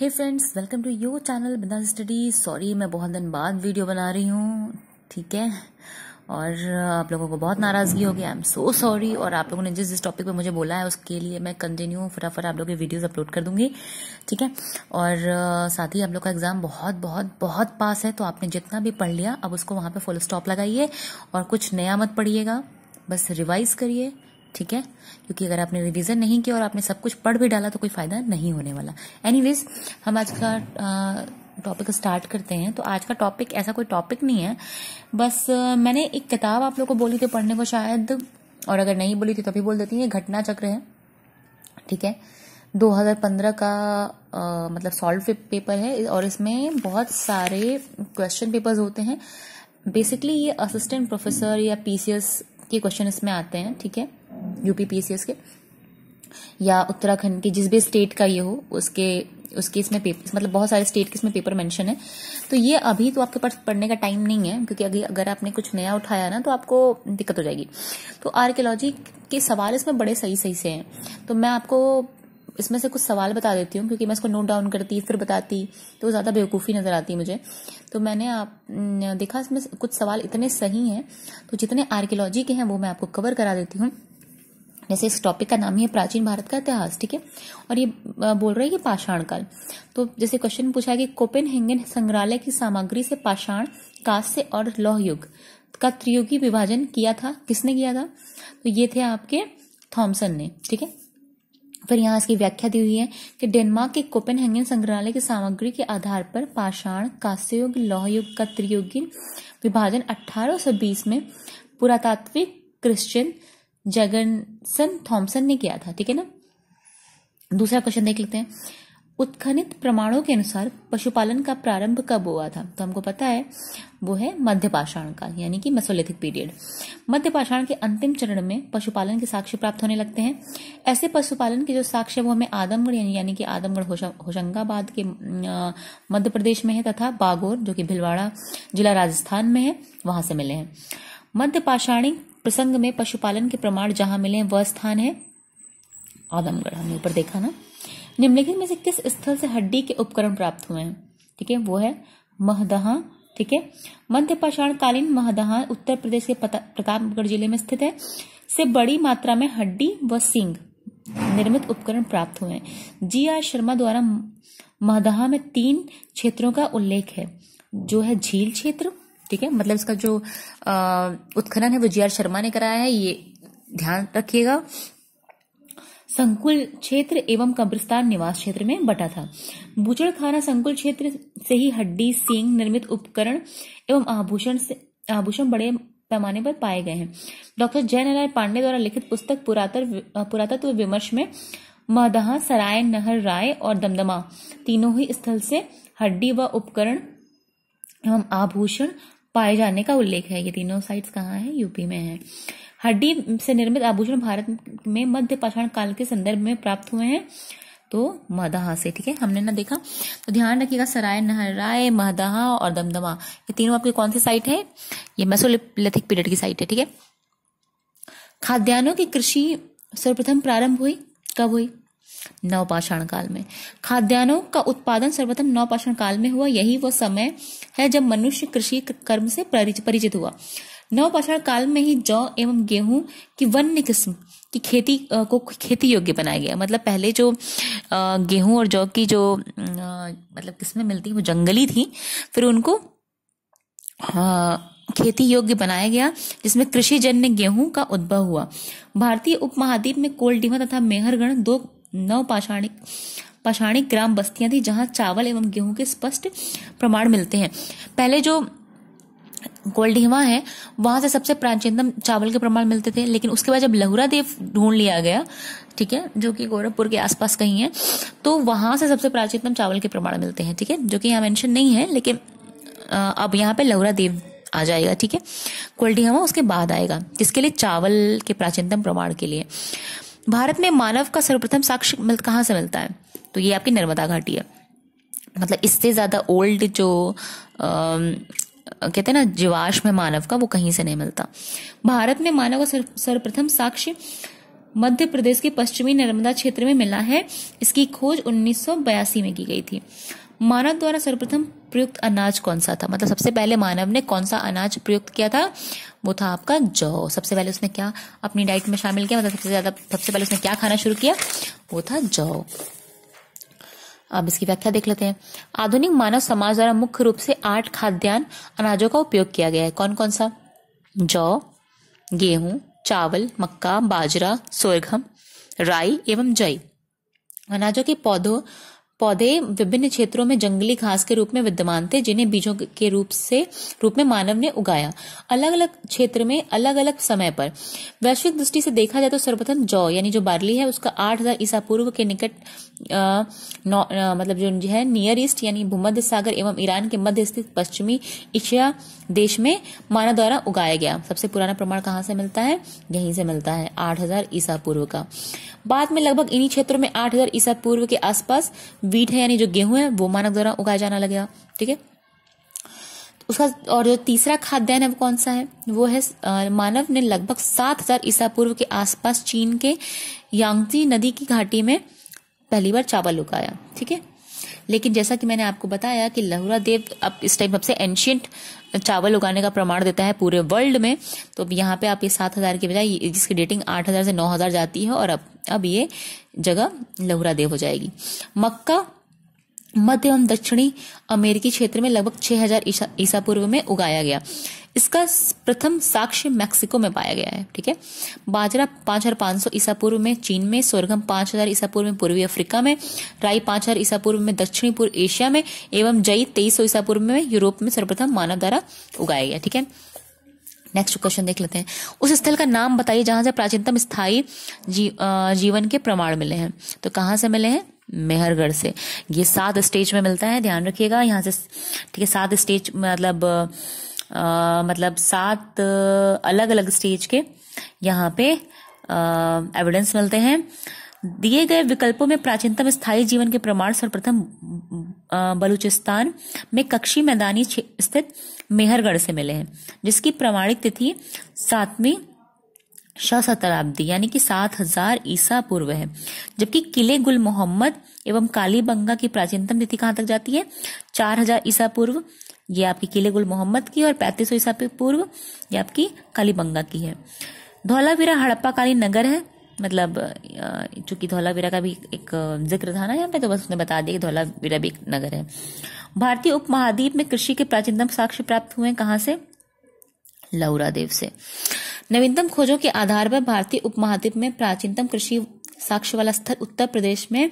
hey friends welcome to your channel बिना study sorry मैं बहुत दिन बाद वीडियो बना रही हूँ ठीक है और uh, आप लोगों को बहुत नाराज़गी होगी आई एम सो सॉरी और आप लोगों ने जिस जिस टॉपिक पे मुझे बोला है उसके लिए मैं कंटिन्यू फटाफट आप लोग के वीडियोस अपलोड कर दूंगी ठीक है और uh, साथ ही आप लोग का एग्ज़ाम बहुत बहुत बहुत पास है तो आपने जितना भी पढ़ लिया अब उसको वहाँ पर फुल स्टॉप लगाइए और कुछ नया मत पढ़िएगा बस रिवाइज़ करिए ठीक है क्योंकि अगर आपने रिवीजन नहीं किया और आपने सब कुछ पढ़ भी डाला तो कोई फायदा नहीं होने वाला एनीवेज हम आज का टॉपिक स्टार्ट करते हैं तो आज का टॉपिक ऐसा कोई टॉपिक नहीं है बस मैंने एक किताब आप लोग को बोली थी पढ़ने को शायद और अगर नहीं बोली थी तो भी बोल देती है घटना चक्र है ठीक है 2015 का आ, मतलब सॉल्व पेपर है और इसमें बहुत सारे क्वेश्चन पेपर्स होते हैं बेसिकली ये असिस्टेंट प्रोफेसर या पीसीएस के क्वेश्चन इसमें आते हैं ठीक है यूपी पीसीएस के या उत्तराखंड के जिस भी स्टेट का ये हो उसके उसके इसमें पेपर मतलब बहुत सारे स्टेट के इसमें पेपर मेंशन है तो ये अभी तो आपके पास पढ़ने का टाइम नहीं है क्योंकि अभी अगर आपने कुछ नया उठाया ना तो आपको दिक्कत हो जाएगी तो आर्कियोलॉजी के सवाल इसमें बड़े सही सही से हैं तो मैं आपको इसमें से कुछ सवाल बता देती हूँ क्योंकि मैं इसको नोट डाउन करती फिर बताती तो ज़्यादा बेवकूफ़ी नज़र आती मुझे तो मैंने आप देखा इसमें कुछ सवाल इतने सही हैं तो जितने आर्कियोलॉजी के हैं वो मैं आपको कवर करा देती हूँ जैसे इस टॉपिक का नाम ही है प्राचीन भारत का इतिहास ठीक है और ये बोल रहा है कि पाषाण काल तो जैसे क्वेश्चन पूछा है कि कोपेन हेंगन संग्रहालय की सामग्री से पाषाण कांस्य और लौह युग का त्रियोगी विभाजन किया था किसने किया था तो ये थे आपके थॉमसन ने ठीक है फिर यहाँ इसकी व्याख्या दी हुई है कि डेनमार्क के कोपेन हेंगन संग्रहालय की सामग्री के आधार पर पाषाण कांस्ययुग लौह युग का त्रियोगी विभाजन अठारह में पुरातात्विक क्रिश्चियन जगनसन थॉमसन ने किया था ठीक है ना दूसरा क्वेश्चन देख लेते हैं उत्खनित प्रमाणों के अनुसार पशुपालन का प्रारंभ कब हुआ था तो हमको पता है वो है मध्य पाषाण का यानी कि मसोलिथिक पीरियड मध्य पाषाण के अंतिम चरण में पशुपालन के साक्ष्य प्राप्त होने लगते हैं ऐसे पशुपालन के जो साक्ष्य वो हमें आदमगढ़ यानी कि आदमगढ़ होशंगाबाद के मध्य प्रदेश में है तथा बागोर जो कि भिलवाड़ा जिला राजस्थान में है वहां से मिले हैं मध्य पाषाणिक प्रसंग में पशुपालन के प्रमाण जहां मिले वह स्थान है आदमगढ़ हमने ऊपर देखा ना निम्नलिखित में से किस स्थल से हड्डी के उपकरण प्राप्त हुए हैं ठीक है वो है महदहा ठीक है मध्य पाषाण कालीन महदहा उत्तर प्रदेश के प्रतापगढ़ जिले में स्थित है से बड़ी मात्रा में हड्डी व सिंग निर्मित उपकरण प्राप्त हुए हैं जी आर शर्मा द्वारा महदहा में तीन क्षेत्रों का उल्लेख है जो है झील क्षेत्र ठीक है मतलब इसका जो उत्खनन है वो जी शर्मा ने कराया है ये ध्यान रखिएगा संकुल क्षेत्र एवं कब्रिस्तान निवास क्षेत्र में बटा था बूचड़खाना संकुल क्षेत्र से ही हड्डी सिंह निर्मित उपकरण एवं आभूषण से आभूषण बड़े पैमाने पर पाए गए हैं डॉक्टर जयनारायण पांडे द्वारा लिखित पुस्तक पुरातत्व पुरातत्व विमर्श में मदहा सराय नहर राय और दमदमा तीनों ही स्थल से हड्डी व उपकरण एवं आभूषण पाए जाने का उल्लेख है ये तीनों साइट्स कहाँ हैं यूपी में है हड्डी से निर्मित आभूषण भारत में मध्य पाषाण काल के संदर्भ में प्राप्त हुए हैं तो मदहा से ठीक है हमने ना देखा तो ध्यान रखिएगा सराय नहराय महदहा और दमदमा ये तीनों आपकी कौन सी साइट है ये मैसोलिथिक पीरियड की साइट है ठीक है खाद्यान्नों की कृषि सर्वप्रथम प्रारंभ हुई कब हुई नवपाषाण काल में खाद्यान्नों का उत्पादन सर्वप्रथम नवपाषाण काल में हुआ यही वो समय है जब मनुष्य कृषि कर्म से परिचित हुआ नवपाषाण काल में ही जौ एवं गेहूं की वन्य किस्म की खेती को खेती योग्य बनाया गया मतलब पहले जो गेहूं और जौ की जो मतलब किस्में मिलती वो जंगली थी फिर उनको खेती योग्य बनाया गया जिसमें कृषि जन्य गेहूं का उद्भव हुआ भारतीय उपमहाद्वीप में कोल्डीमा तथा मेहरगढ़ दो नवपाषाणिक पाषाणिक ग्राम बस्तियां थी जहां चावल एवं गेहूं के स्पष्ट प्रमाण मिलते हैं पहले जो गोल्डीवा है वहां से सबसे प्राचीनतम चावल के प्रमाण मिलते थे लेकिन उसके बाद जब लहुरा देव ढूंढ लिया गया ठीक है जो कि गोरखपुर के आसपास कहीं है तो वहां से सबसे प्राचीनतम चावल के प्रमाण मिलते हैं ठीक है जो कि यहाँ मेंशन नहीं है लेकिन अब यहाँ पे लहुरा देव आ जाएगा ठीक है गोल्डीहवा उसके बाद आएगा जिसके लिए चावल के प्राचीनतम प्रमाण के लिए भारत में मानव का सर्वप्रथम साक्ष्य कहाँ से मिलता है तो ये आपकी नर्मदा घाटी है मतलब इससे ज़्यादा ओल्ड जो आ, कहते हैं ना जीवाश्म में मानव का वो कहीं से नहीं मिलता भारत में मानव का सर्वप्रथम साक्ष्य मध्य प्रदेश के पश्चिमी नर्मदा क्षेत्र में मिला है इसकी खोज उन्नीस में की गई थी मानव द्वारा सर्वप्रथम प्रयुक्त अनाज कौन सा था मतलब सबसे पहले मानव ने कौन सा अनाज प्रयुक्त किया था वो था आपका जौ सबसे पहले उसने क्या अपनी डाइट में शामिल किया मतलब सबसे ज्यादा सबसे पहले उसने क्या खाना शुरू किया वो था जौ अब इसकी व्याख्या देख लेते हैं आधुनिक मानव समाज द्वारा मुख्य रूप से आठ खाद्यान्न अनाजों का उपयोग किया गया है कौन कौन सा जौ गेहूं चावल मक्का बाजरा सोरघम राई एवं जई अनाजों के पौधों पौधे विभिन्न क्षेत्रों में जंगली घास के रूप में विद्यमान थे जिन्हें बीजों के रूप से रूप में मानव ने उगाया अलग अलग क्षेत्र में अलग अलग समय पर वैश्विक दृष्टि से देखा जाए तो सर्वप्रथम जौ यानी जो बार्ली है उसका आठ हजार ईसा पूर्व के निकट आ, आ, मतलब जो है नियर ईस्ट यानी भूमध्य सागर एवं ईरान के मध्य स्थित पश्चिमी एशिया देश में मानव द्वारा उगाया गया सबसे पुराना प्रमाण कहाँ से मिलता है यहीं से मिलता है आठ हजार ईसा पूर्व का बाद में लगभग इन्हीं क्षेत्रों में आठ हजार ईसा पूर्व के आसपास वीट है यानी जो गेहूं है वो मानव द्वारा उगाया जाना लगेगा ठीक है उसका और जो तीसरा खाद्यान्न है वो कौन सा है वो है आ, मानव ने लगभग सात हजार ईसा पूर्व के आसपास चीन के यांगजी नदी की घाटी में पहली बार चावल उगाया ठीक है लेकिन जैसा कि मैंने आपको बताया कि लहुरा देव अब इस टाइम सबसे एंशियंट चावल उगाने का प्रमाण देता है पूरे वर्ल्ड में तो अब यहाँ पे आप ये सात हज़ार के बजाय इसकी डेटिंग आठ हज़ार से नौ हज़ार जाती है और अब अब ये जगह लहुरा देव हो जाएगी मक्का मध्य एवं दक्षिणी अमेरिकी क्षेत्र में लगभग छह हजार ईसा पूर्व में उगाया गया इसका प्रथम साक्ष्य मैक्सिको में पाया गया है ठीक है बाजरा पांच हजार पांच सौ ईसा पूर्व में चीन में सोरगम पांच हजार ईसा पूर्व में पूर्वी अफ्रीका में राई पांच हजार ईसा पूर्व में दक्षिणी पूर्व एशिया में एवं जई तेईस सौ ईसा पूर्व में यूरोप में सर्वप्रथम मानव द्वारा उगाया गया ठीक है नेक्स्ट क्वेश्चन देख लेते हैं उस स्थल का नाम बताइए जहां से प्राचीनतम स्थायी जी, जीवन के प्रमाण मिले हैं तो कहां से मिले हैं मेहरगढ़ से ये सात स्टेज में मिलता है ध्यान रखिएगा यहाँ से ठीक है सात स्टेज मतलब आ, मतलब सात अलग अलग स्टेज के यहाँ पे एविडेंस मिलते हैं दिए गए विकल्पों में प्राचीनतम स्थायी जीवन के प्रमाण सर्वप्रथम बलूचिस्तान में कक्षी मैदानी स्थित मेहरगढ़ से मिले हैं जिसकी प्रमाणिक तिथि सातवीं शताब्दी यानी कि सात हजार ईसा पूर्व है जबकि किले गुल मोहम्मद एवं कालीबंगा की प्राचीनतम तिथि कहाँ तक जाती है चार हजार ईसा पूर्व ये आपकी किले गुल मोहम्मद की और पैंतीस ईसा पूर्व ये आपकी कालीबंगा की है धौलावीरा हड़प्पाकालीन नगर है मतलब चूंकि धौलावीरा का भी एक जिक्र था ना यहाँ पे तो बस उसने बता दिया कि धौलावीरा भी एक नगर है भारतीय उप महाद्वीप में कृषि के प्राचीनतम साक्ष्य प्राप्त हुए कहाँ से लौरादेव से नवीनतम खोजों के आधार पर भारतीय उपमहाद्वीप में प्राचीनतम कृषि साक्ष्य वाला स्थल उत्तर प्रदेश में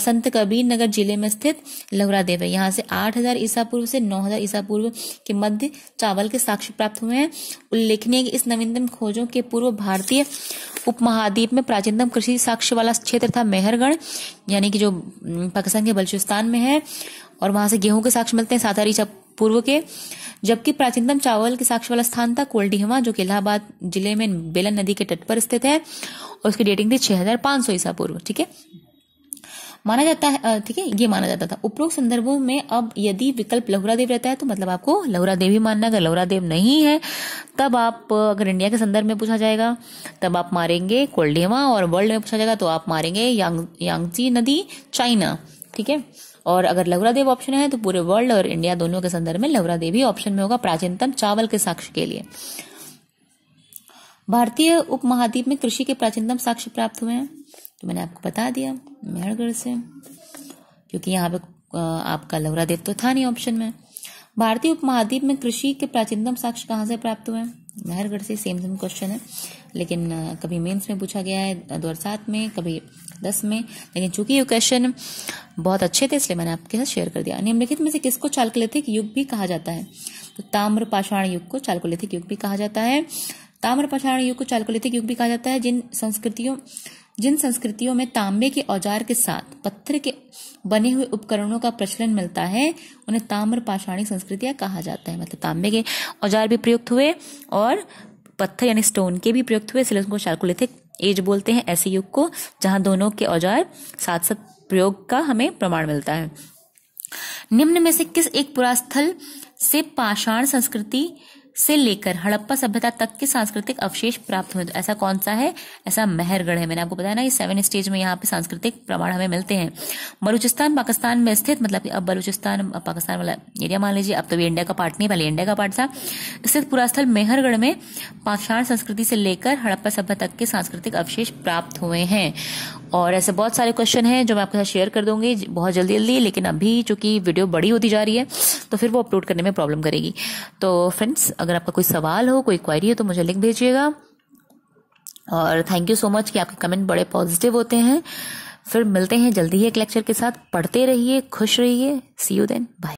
संत कबीर नगर जिले में स्थित लहुरा देव है यहाँ से 8000 ईसा पूर्व से 9000 ईसा पूर्व के मध्य चावल के साक्ष्य प्राप्त हुए हैं उल्लेखनीय इस नवीनतम खोजों के पूर्व भारतीय उपमहाद्वीप में प्राचीनतम कृषि साक्ष्य वाला क्षेत्र था मेहरगढ़ यानी कि जो पाकिस्तान के बलुचिस्तान में है और वहां से गेहूं के साक्ष्य मिलते हैं सात पूर्व के जबकि प्राचीनतम चावल के साक्ष्य वाला स्थान था कोलडीहवा जो इलाहाबाद जिले में बेलन नदी के तट पर स्थित है और उसकी डेटिंग थी 6500 ईसा पूर्व ठीक है माना जाता है ठीक है ये माना जाता था उपरोक्त संदर्भों में अब यदि विकल्प लहुरा देव रहता है तो मतलब आपको लहुरा देव ही मानना अगर लहुरा देव नहीं है तब आप अगर इंडिया के संदर्भ में पूछा जाएगा तब आप मारेंगे कोल्डेवा और वर्ल्ड में पूछा जाएगा तो आप मारेंगे यांग यांगची नदी चाइना ठीक है और अगर लवरा देव ऑप्शन है तो पूरे वर्ल्ड और इंडिया दोनों के संदर्भ में लवरा देवी ऑप्शन में होगा प्राचीनतम चावल के साक्ष्य के लिए भारतीय उपमहाद्वीप में कृषि के प्राचीनतम साक्ष्य प्राप्त हुए हैं तो मैंने आपको बता दिया मेहरगढ़ से क्योंकि यहाँ पे आपका लवरा देव तो था नहीं ऑप्शन में भारतीय उपमहाद्वीप में कृषि के प्राचीनतम साक्ष्य कहाँ से प्राप्त हुए हैं मेहरगढ़ से सेम सेम क्वेश्चन है लेकिन कभी मेंस में पूछा गया है दो हजार में कभी दस में लेकिन चूंकि ये क्वेश्चन बहुत अच्छे थे इसलिए मैंने आपके साथ शेयर कर दिया निम्नलिखित में से किसको चालकोलिथिक युग भी कहा जाता है तो ताम्र पाषाण युग को चालकोलिथिक युग भी कहा जाता है ताम्र पाषाण युग को चालकोलिथिक युग भी कहा जाता है जिन संस्कृतियों जिन संस्कृतियों में तांबे के औजार के साथ पत्थर के बने हुए उपकरणों का प्रचलन मिलता है उन्हें ताम्र पाषाणिक संस्कृतियां कहा जाता है मतलब तांबे के औजार भी प्रयुक्त हुए और पत्थर यानी स्टोन के भी प्रयुक्त हुए इसलिए उनको शार्कुलिथिक एज बोलते हैं ऐसे युग को जहां दोनों के औजार साथ साथ प्रयोग का हमें प्रमाण मिलता है निम्न में से किस एक पुरास्थल से पाषाण संस्कृति से लेकर हड़प्पा सभ्यता तक के सांस्कृतिक अवशेष प्राप्त हुए तो ऐसा कौन सा है ऐसा मेहरगढ़ है मैंने आपको बताया ना ये सेवन स्टेज में यहाँ पे सांस्कृतिक प्रमाण हमें मिलते हैं बलूचिस्तान पाकिस्तान में स्थित मतलब अब बलूचिस्तान पाकिस्तान वाला एरिया मान लीजिए अब तो ये इंडिया का पार्ट नहीं पहले इंडिया का पार्ट था स्थित पुरास्थल मेहरगढ़ में पाषाण संस्कृति से लेकर हड़प्पा सभ्यता तक के सांस्कृतिक अवशेष प्राप्त हुए हैं और ऐसे बहुत सारे क्वेश्चन हैं जो मैं आपके साथ शेयर कर दूंगी बहुत जल्दी जल्दी लेकिन अभी चूंकि वीडियो बड़ी होती जा रही है तो फिर वो अपलोड करने में प्रॉब्लम करेगी तो फ्रेंड्स अगर आपका कोई सवाल हो कोई क्वायरी हो तो मुझे लिंक भेजिएगा और थैंक यू सो मच कि आपके कमेंट बड़े पॉजिटिव होते हैं फिर मिलते हैं जल्दी ही एक लेक्चर के साथ पढ़ते रहिए खुश रहिए सी यू देन बाय